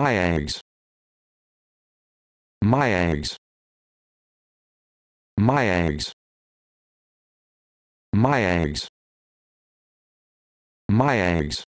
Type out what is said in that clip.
My eggs. My eggs. My eggs. My eggs. My eggs.